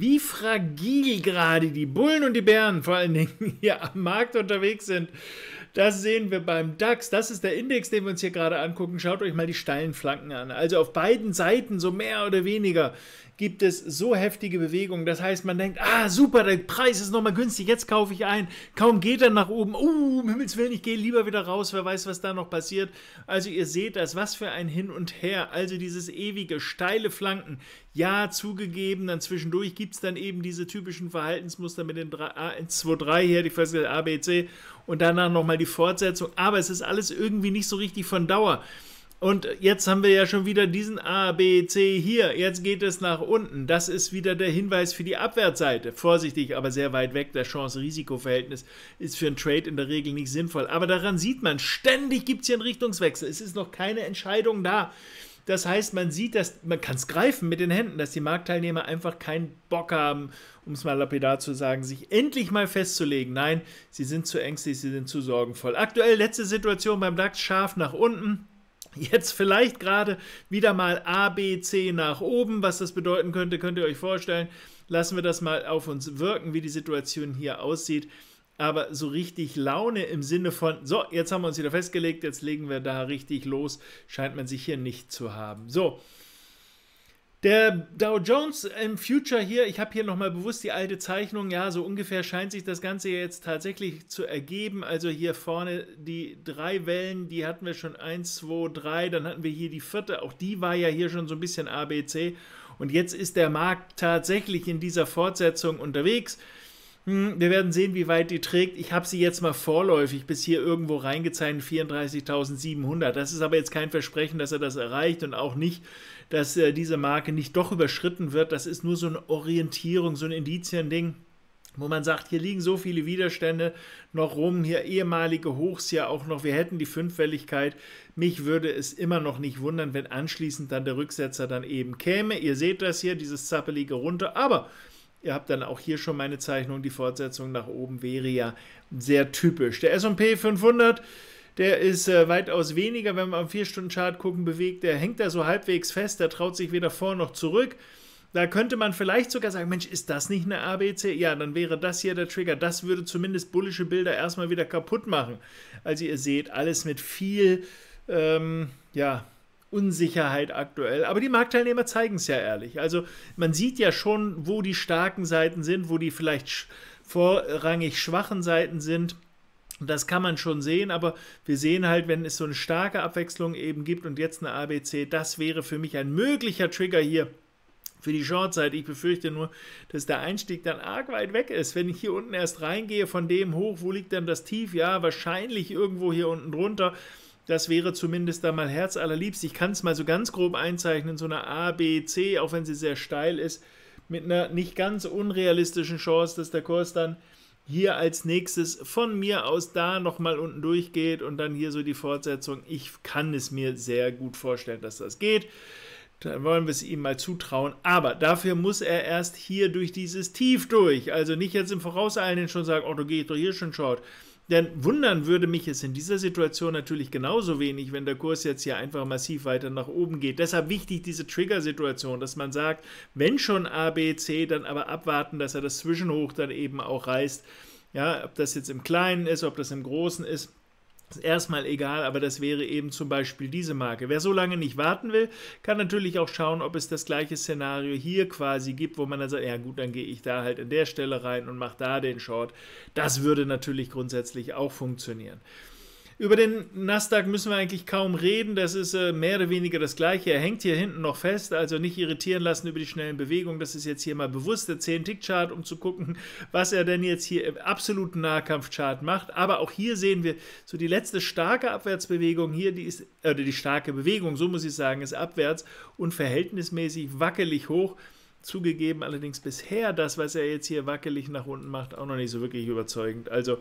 wie fragil gerade die Bullen und die Bären vor allen Dingen hier am Markt unterwegs sind. Das sehen wir beim DAX. Das ist der Index, den wir uns hier gerade angucken. Schaut euch mal die steilen Flanken an. Also auf beiden Seiten, so mehr oder weniger, gibt es so heftige Bewegungen. Das heißt, man denkt, ah, super, der Preis ist nochmal günstig, jetzt kaufe ich ein. Kaum geht er nach oben. Uh, um Himmels Willen, ich gehe lieber wieder raus. Wer weiß, was da noch passiert. Also ihr seht das, was für ein Hin und Her. Also dieses ewige, steile Flanken. Ja, zugegeben, dann zwischendurch gibt es dann eben diese typischen Verhaltensmuster mit den 1, 2, 3 hier, die Floskel ABC und danach nochmal die Fortsetzung. Aber es ist alles irgendwie nicht so richtig von Dauer. Und jetzt haben wir ja schon wieder diesen A, B, C hier. Jetzt geht es nach unten. Das ist wieder der Hinweis für die Abwärtsseite. Vorsichtig, aber sehr weit weg. Das Chance-Risiko-Verhältnis ist für einen Trade in der Regel nicht sinnvoll. Aber daran sieht man, ständig gibt es hier einen Richtungswechsel. Es ist noch keine Entscheidung da. Das heißt, man sieht, dass man kann es greifen mit den Händen, dass die Marktteilnehmer einfach keinen Bock haben, um es mal lapidar zu sagen, sich endlich mal festzulegen. Nein, sie sind zu ängstlich, sie sind zu sorgenvoll. Aktuell letzte Situation beim DAX scharf nach unten. Jetzt vielleicht gerade wieder mal A, B, C nach oben. Was das bedeuten könnte, könnt ihr euch vorstellen. Lassen wir das mal auf uns wirken, wie die Situation hier aussieht aber so richtig Laune im Sinne von, so, jetzt haben wir uns wieder festgelegt, jetzt legen wir da richtig los, scheint man sich hier nicht zu haben. So. Der Dow Jones im Future hier, ich habe hier nochmal bewusst die alte Zeichnung, ja, so ungefähr scheint sich das Ganze jetzt tatsächlich zu ergeben. Also hier vorne die drei Wellen, die hatten wir schon 1, 2, 3, dann hatten wir hier die vierte, auch die war ja hier schon so ein bisschen ABC. Und jetzt ist der Markt tatsächlich in dieser Fortsetzung unterwegs. Hm, wir werden sehen, wie weit die trägt. Ich habe sie jetzt mal vorläufig bis hier irgendwo reingezeichnet, 34.700. Das ist aber jetzt kein Versprechen, dass er das erreicht und auch nicht, dass äh, diese Marke nicht doch überschritten wird. Das ist nur so eine Orientierung, so ein Indizien-Ding wo man sagt, hier liegen so viele Widerstände noch rum, hier ehemalige Hochs ja auch noch, wir hätten die Fünffälligkeit. Mich würde es immer noch nicht wundern, wenn anschließend dann der Rücksetzer dann eben käme. Ihr seht das hier, dieses zappelige runter, aber Ihr habt dann auch hier schon meine Zeichnung. Die Fortsetzung nach oben wäre ja sehr typisch. Der S&P 500 der ist äh, weitaus weniger, wenn wir am 4-Stunden-Chart gucken, bewegt. Der hängt da so halbwegs fest, der traut sich weder vor noch zurück. Da könnte man vielleicht sogar sagen, Mensch, ist das nicht eine ABC? Ja, dann wäre das hier der Trigger. Das würde zumindest bullische Bilder erstmal wieder kaputt machen. Also ihr seht, alles mit viel, ähm, ja, Unsicherheit aktuell. Aber die Marktteilnehmer zeigen es ja ehrlich. Also man sieht ja schon, wo die starken Seiten sind, wo die vielleicht vorrangig schwachen Seiten sind. Das kann man schon sehen, aber wir sehen halt, wenn es so eine starke Abwechslung eben gibt und jetzt eine ABC, das wäre für mich ein möglicher Trigger hier für die Shortseite. Ich befürchte nur, dass der Einstieg dann arg weit weg ist. Wenn ich hier unten erst reingehe, von dem hoch, wo liegt dann das Tief? Ja, wahrscheinlich irgendwo hier unten drunter. Das wäre zumindest da mal herzallerliebst. Ich kann es mal so ganz grob einzeichnen, so eine A, B, C, auch wenn sie sehr steil ist, mit einer nicht ganz unrealistischen Chance, dass der Kurs dann hier als nächstes von mir aus da nochmal unten durchgeht und dann hier so die Fortsetzung. Ich kann es mir sehr gut vorstellen, dass das geht. Dann wollen wir es ihm mal zutrauen. Aber dafür muss er erst hier durch dieses Tief durch. Also nicht jetzt im Vorauseilenden schon sagen, oh, du gehst doch hier schon short. Denn wundern würde mich es in dieser Situation natürlich genauso wenig, wenn der Kurs jetzt hier einfach massiv weiter nach oben geht. Deshalb wichtig diese Trigger-Situation, dass man sagt, wenn schon A, B, C, dann aber abwarten, dass er das Zwischenhoch dann eben auch reißt. Ja, ob das jetzt im Kleinen ist, ob das im Großen ist. Ist erstmal egal, aber das wäre eben zum Beispiel diese Marke. Wer so lange nicht warten will, kann natürlich auch schauen, ob es das gleiche Szenario hier quasi gibt, wo man dann sagt, ja gut, dann gehe ich da halt in der Stelle rein und mache da den Short. Das würde natürlich grundsätzlich auch funktionieren. Über den Nasdaq müssen wir eigentlich kaum reden. Das ist äh, mehr oder weniger das Gleiche. Er hängt hier hinten noch fest, also nicht irritieren lassen über die schnellen Bewegungen. Das ist jetzt hier mal bewusst der 10-Tick-Chart, um zu gucken, was er denn jetzt hier im absoluten Nahkampf-Chart macht. Aber auch hier sehen wir so die letzte starke Abwärtsbewegung hier, die ist, oder die starke Bewegung, so muss ich sagen, ist abwärts und verhältnismäßig wackelig hoch. Zugegeben allerdings bisher das, was er jetzt hier wackelig nach unten macht, auch noch nicht so wirklich überzeugend. Also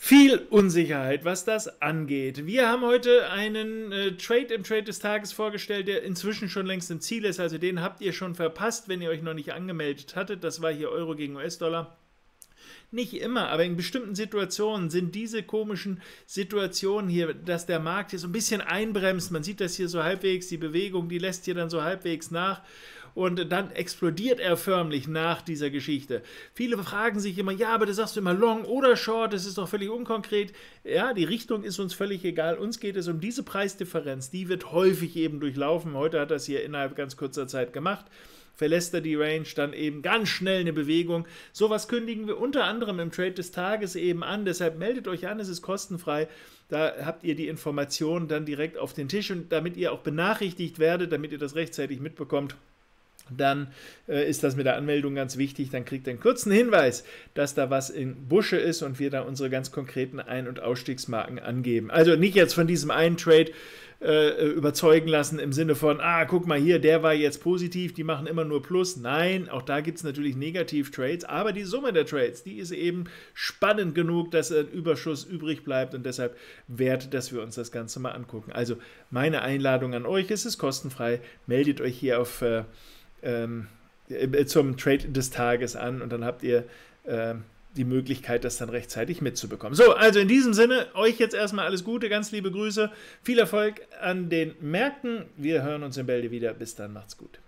viel Unsicherheit, was das angeht. Wir haben heute einen äh, Trade im Trade des Tages vorgestellt, der inzwischen schon längst im Ziel ist. Also den habt ihr schon verpasst, wenn ihr euch noch nicht angemeldet hattet. Das war hier Euro gegen US-Dollar. Nicht immer, aber in bestimmten Situationen sind diese komischen Situationen hier, dass der Markt hier so ein bisschen einbremst. Man sieht das hier so halbwegs, die Bewegung, die lässt hier dann so halbwegs nach und dann explodiert er förmlich nach dieser Geschichte. Viele fragen sich immer, ja, aber das sagst du immer long oder short, das ist doch völlig unkonkret. Ja, die Richtung ist uns völlig egal. Uns geht es um diese Preisdifferenz, die wird häufig eben durchlaufen. Heute hat das hier innerhalb ganz kurzer Zeit gemacht verlässt er die Range, dann eben ganz schnell eine Bewegung. Sowas kündigen wir unter anderem im Trade des Tages eben an. Deshalb meldet euch an, es ist kostenfrei. Da habt ihr die Informationen dann direkt auf den Tisch und damit ihr auch benachrichtigt werdet, damit ihr das rechtzeitig mitbekommt dann äh, ist das mit der Anmeldung ganz wichtig. Dann kriegt ihr einen kurzen Hinweis, dass da was in Busche ist und wir da unsere ganz konkreten Ein- und Ausstiegsmarken angeben. Also nicht jetzt von diesem einen Trade äh, äh, überzeugen lassen im Sinne von, ah, guck mal hier, der war jetzt positiv, die machen immer nur Plus. Nein, auch da gibt es natürlich Negativ-Trades, aber die Summe der Trades, die ist eben spannend genug, dass ein Überschuss übrig bleibt und deshalb wert, dass wir uns das Ganze mal angucken. Also meine Einladung an euch, es ist kostenfrei, meldet euch hier auf äh, ähm, äh, zum Trade des Tages an und dann habt ihr äh, die Möglichkeit, das dann rechtzeitig mitzubekommen. So, also in diesem Sinne, euch jetzt erstmal alles Gute, ganz liebe Grüße, viel Erfolg an den Märkten. Wir hören uns in Bälde wieder. Bis dann, macht's gut.